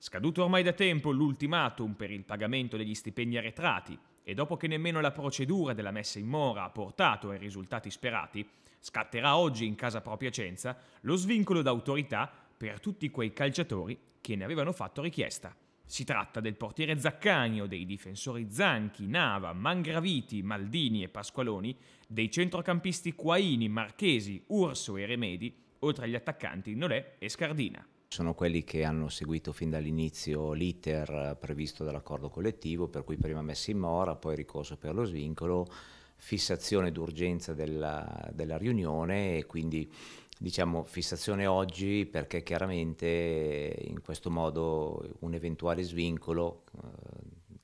Scaduto ormai da tempo l'ultimatum per il pagamento degli stipendi arretrati e dopo che nemmeno la procedura della messa in mora ha portato ai risultati sperati, scatterà oggi in casa propria Cenza lo svincolo d'autorità per tutti quei calciatori che ne avevano fatto richiesta. Si tratta del portiere Zaccagno, dei difensori Zanchi, Nava, Mangraviti, Maldini e Pasqualoni, dei centrocampisti Quaini, Marchesi, Urso e Remedi Oltre agli attaccanti, Nolè e Scardina. Sono quelli che hanno seguito fin dall'inizio l'iter eh, previsto dall'accordo collettivo, per cui prima messa in mora, poi ricorso per lo svincolo, fissazione d'urgenza della, della riunione e quindi diciamo fissazione oggi perché chiaramente eh, in questo modo un eventuale svincolo eh,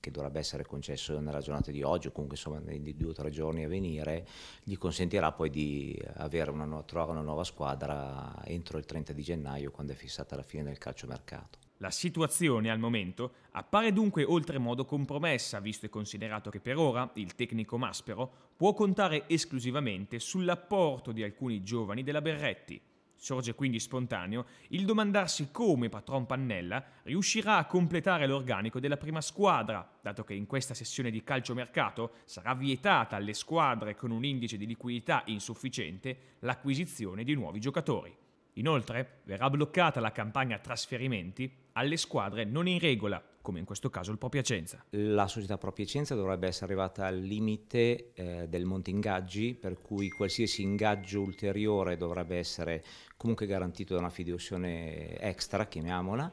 che dovrebbe essere concesso nella giornata di oggi o comunque insomma nei due o tre giorni a venire, gli consentirà poi di avere una nuova, trovare una nuova squadra entro il 30 di gennaio quando è fissata la fine del calciomercato. La situazione al momento appare dunque oltremodo compromessa, visto e considerato che per ora il tecnico Maspero può contare esclusivamente sull'apporto di alcuni giovani della Berretti. Sorge quindi spontaneo il domandarsi come Patron Pannella riuscirà a completare l'organico della prima squadra, dato che in questa sessione di calciomercato sarà vietata alle squadre con un indice di liquidità insufficiente l'acquisizione di nuovi giocatori. Inoltre verrà bloccata la campagna trasferimenti alle squadre non in regola come in questo caso il Pro Piacenza. La società Pro Piacenza dovrebbe essere arrivata al limite eh, del monte ingaggi, per cui qualsiasi ingaggio ulteriore dovrebbe essere comunque garantito da una fideiussione extra, chiamiamola,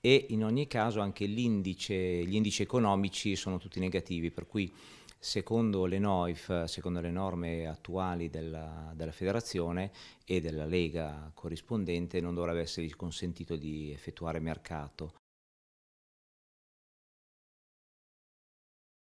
e in ogni caso anche gli indici economici sono tutti negativi, per cui secondo le NOIF, secondo le norme attuali della, della, federazione e della lega corrispondente, non dovrebbe essere consentito di effettuare mercato